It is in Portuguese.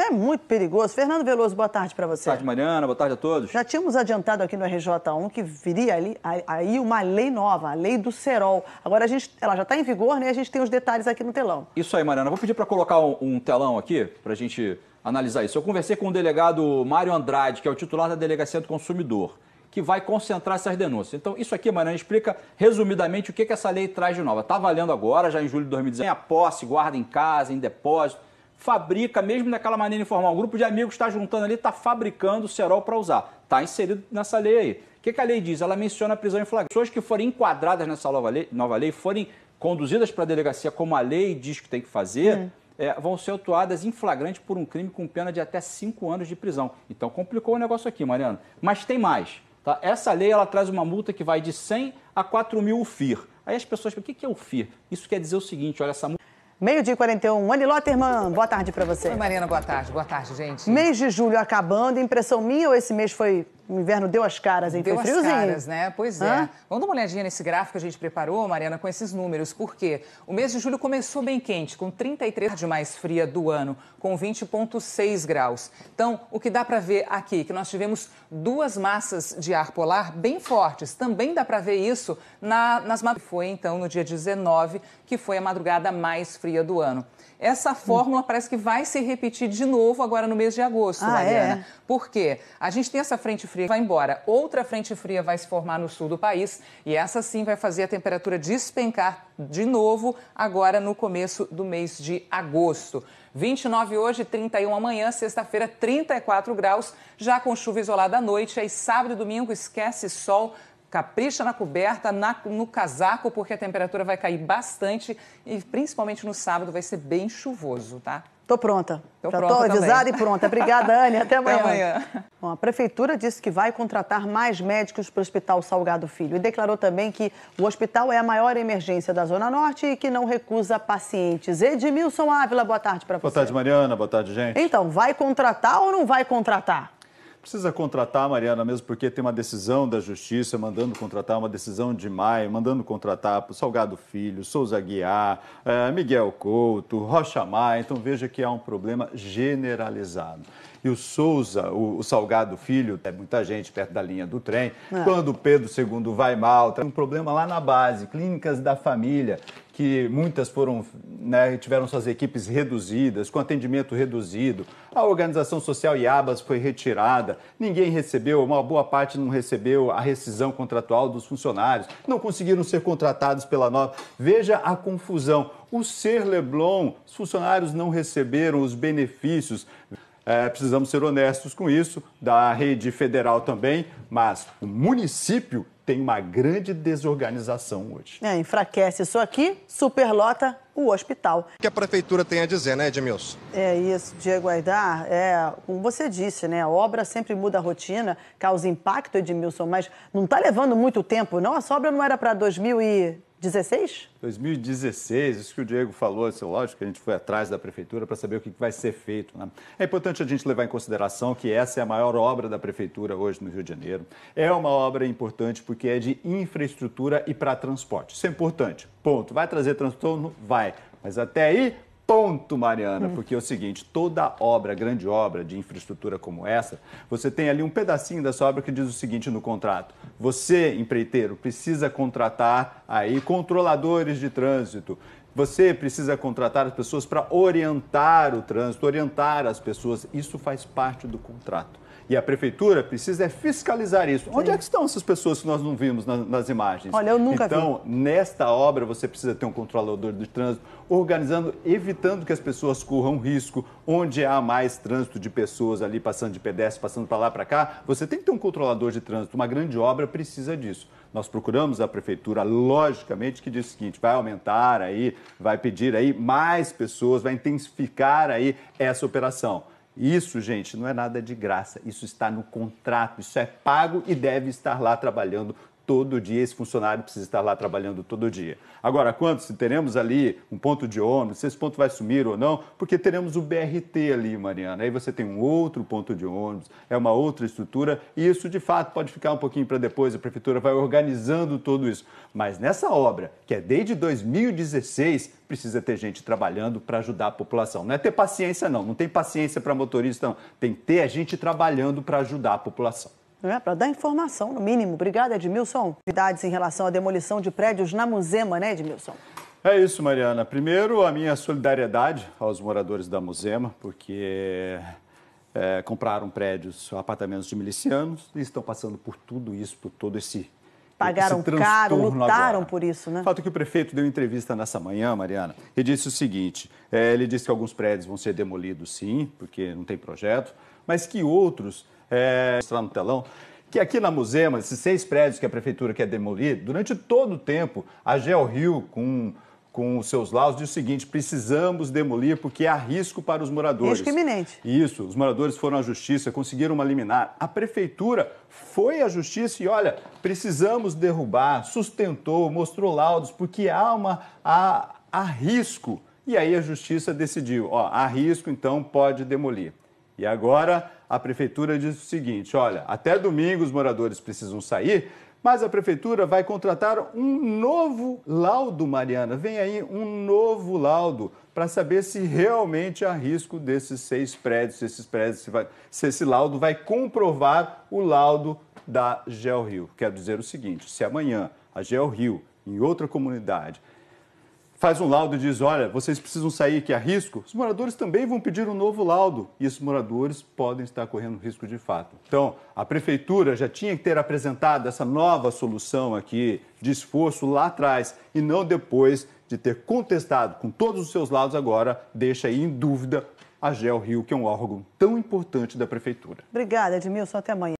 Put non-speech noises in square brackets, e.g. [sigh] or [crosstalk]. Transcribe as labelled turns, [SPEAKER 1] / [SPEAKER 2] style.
[SPEAKER 1] É muito perigoso. Fernando Veloso, boa tarde para você. Boa tarde,
[SPEAKER 2] Mariana. Boa tarde a todos.
[SPEAKER 1] Já tínhamos adiantado aqui no RJ1 que viria ali, aí uma lei nova, a lei do Serol. Agora a gente, ela já está em vigor, né? A gente tem os detalhes aqui no telão.
[SPEAKER 2] Isso aí, Mariana. Vou pedir para colocar um, um, telão aqui para a gente analisar isso. Eu conversei com o delegado Mário Andrade, que é o titular da Delegacia do Consumidor, que vai concentrar essas denúncias. Então, isso aqui, Mariana, explica resumidamente o que, que essa lei traz de nova. Está valendo agora, já em julho de 2019. Tem a posse, guarda em casa, em depósito fabrica, mesmo daquela maneira informal, um grupo de amigos está juntando ali, está fabricando o cerol para usar. Está inserido nessa lei aí. O que, que, a lei diz? Ela menciona a prisão em flagrante. Pessoas que forem enquadradas nessa nova lei, nova lei forem conduzidas para a delegacia como a lei diz que tem que fazer, uhum. é, vão ser autuadas em flagrante por um crime com pena de até cinco anos de prisão. Então complicou o negócio aqui, Mariana Mas tem mais. Tá? Essa lei ela traz uma multa que vai de 100 a 4 mil o FIR. Aí as pessoas, o que, que é o FIR?
[SPEAKER 1] Isso quer dizer o seguinte, olha, essa multa Meio-dia e 41. Annie Lotterman, boa tarde para você. Oi, Mariana, boa tarde.
[SPEAKER 3] Boa tarde, gente.
[SPEAKER 1] Mês de julho acabando. Impressão minha ou esse mês foi o inverno deu as caras, hein? Deu Foi as caras, né? Pois é. Hã?
[SPEAKER 3] Vamos dar uma olhadinha nesse gráfico que a gente preparou, Mariana, com esses números. Por quê? O mês de julho começou bem quente, com 33 de mais fria do ano, com 20,6 graus. Então, o que dá para ver aqui? Que nós tivemos duas massas de ar polar bem fortes. Também dá para ver isso na, nas Foi, então, no dia 19, que foi a madrugada mais fria do ano. Essa hum. fórmula parece que vai se repetir de novo agora no mês de agosto, ah, é? Mariana. É? Por quê? A gente tem essa frente fria fria vai embora. Outra frente fria vai se formar no sul do país e essa sim vai fazer a temperatura despencar de novo agora no começo do mês de agosto. 29 hoje, 31 amanhã, sexta-feira 34 graus, já com chuva isolada à noite, aí sábado e domingo esquece sol, capricha na coberta, na, no casaco, porque a temperatura vai cair bastante e principalmente no sábado vai ser bem chuvoso, tá?
[SPEAKER 1] Estou pronta. Tô Já estou avisada e pronta. Obrigada, Anne. Até [laughs] amanhã. Até amanhã. Bom, a prefeitura disse que vai contratar mais médicos para o Hospital Salgado Filho e declarou também que o hospital é a maior emergência da Zona Norte e que não recusa pacientes. Edmilson Ávila, boa tarde para você. Boa tarde,
[SPEAKER 2] Mariana. Boa tarde, gente.
[SPEAKER 1] Então, vai contratar ou não vai contratar?
[SPEAKER 2] Precisa contratar, Mariana, mesmo porque tem uma decisão da Justiça mandando contratar, uma decisão de maio, mandando contratar para Salgado Filho, Souza Guiar, eh, Miguel Couto, Rocha Maia. Então veja que há um problema generalizado e o Souza, o, o Salgado Filho, tem é muita gente perto da linha do trem. É. Quando o Pedro II vai mal, tem tá um problema lá na base, clínicas da família, que muitas foram, né, tiveram suas equipes reduzidas, com atendimento reduzido, a organização social IABAS foi retirada, ninguém recebeu, uma boa parte não recebeu a rescisão contratual dos funcionários, não conseguiram ser contratados pela nova. Veja a confusão. O Ser Leblon, os funcionários não receberam os benefícios. É, precisamos ser honestos com isso, da rede federal também, mas o município tem uma grande desorganização hoje.
[SPEAKER 1] É, enfraquece isso aqui, superlota o hospital. O que a prefeitura tem a dizer, né, Edmilson? É isso, Diego Aidar. É, como você disse, né, a obra sempre muda a rotina, causa impacto, Edmilson, mas não está levando muito tempo, não? A obra não era para 2000 e... 2016?
[SPEAKER 2] 2016, isso que o Diego falou, isso é lógico que a gente foi atrás da prefeitura para saber o que vai ser feito. Né? É importante a gente levar em consideração que essa é a maior obra da prefeitura hoje no Rio de Janeiro. É uma obra importante porque é de infraestrutura e para transporte. Isso é importante. Ponto. Vai trazer transtorno? Vai. Mas até aí, ponto, Mariana, hum. porque é o seguinte: toda obra, grande obra de infraestrutura como essa, você tem ali um pedacinho dessa obra que diz o seguinte no contrato: você, empreiteiro, precisa contratar aí controladores de trânsito. Você precisa contratar as pessoas para orientar o trânsito, orientar as pessoas. Isso faz parte do contrato. E a prefeitura precisa é fiscalizar isso. Sim. Onde é que estão essas pessoas que nós não vimos na, nas imagens? Olha, eu nunca então, vi. Então, nesta obra, você precisa ter um controlador de trânsito organizando, evitando que as pessoas corram risco. Onde há mais trânsito de pessoas ali passando de pedestre, passando para lá, para cá, você tem que ter um controlador de trânsito. Uma grande obra precisa disso. Nós procuramos a prefeitura, logicamente, que diz o seguinte: vai aumentar aí, vai pedir aí mais pessoas, vai intensificar aí essa operação. Isso, gente, não é nada de graça. Isso está no contrato, isso é pago e deve estar lá trabalhando todo dia, esse funcionário precisa estar lá trabalhando todo dia. Agora, quanto? Se teremos ali um ponto de ônibus, se esse ponto vai sumir ou não, porque teremos o BRT ali, Mariana. Aí você tem um outro ponto de ônibus, é uma outra estrutura, e isso de fato pode ficar um pouquinho para depois, a prefeitura vai organizando tudo isso. Mas nessa obra, que é desde 2016, precisa ter gente trabalhando para ajudar a população. Não é ter paciência, não, não tem paciência para motorista, não. Tem que ter a gente trabalhando para ajudar a população
[SPEAKER 1] né, para dar informação, no mínimo. Obrigada, Edmilson. Novidades em relação à demolição de prédios na Muzema, né, Edmilson?
[SPEAKER 2] É isso, Mariana. Primeiro, a minha solidariedade aos moradores da Muzema, porque é, compraram prédios, apartamentos de milicianos e estão passando por tudo isso, por todo esse pagaram caro, lutaram agora. por isso, né? Fato que o prefeito deu entrevista nessa manhã, Mariana, e disse o seguinte: é, ele disse que alguns prédios vão ser demolidos, sim, porque não tem projeto, mas que outros é, está no telão, que aqui na Musema, esses seis prédios que a prefeitura quer demolir, durante todo o tempo, a Geo Rio, com, com os seus laus, diz o seguinte: precisamos demolir porque há risco para os moradores. Risco iminente. Isso, os moradores foram à justiça, conseguiram uma liminar. A prefeitura foi à justiça e, olha, precisamos derrubar, sustentou, mostrou laudos, porque há, uma, há, há risco. E aí a justiça decidiu: ó, há risco, então pode demolir. E agora a prefeitura diz o seguinte: olha, até domingo os moradores precisam sair, mas a prefeitura vai contratar um novo laudo, Mariana. Vem aí um novo laudo para saber se realmente há risco desses seis prédios, se esses prédios, se, vai, se esse laudo vai comprovar o laudo da Rio. Quero dizer o seguinte: se amanhã a Rio em outra comunidade, faz um laudo e diz: olha, vocês precisam sair que há risco, os moradores também vão pedir um novo laudo e esses moradores podem estar correndo risco de fato. Então, a prefeitura já tinha que ter apresentado essa nova solução aqui de esforço lá atrás e não depois de ter contestado com todos os seus lados agora, deixa aí em dúvida a Gel Rio, que é um órgão tão importante da prefeitura.
[SPEAKER 1] Obrigada, Edmilson. Até amanhã.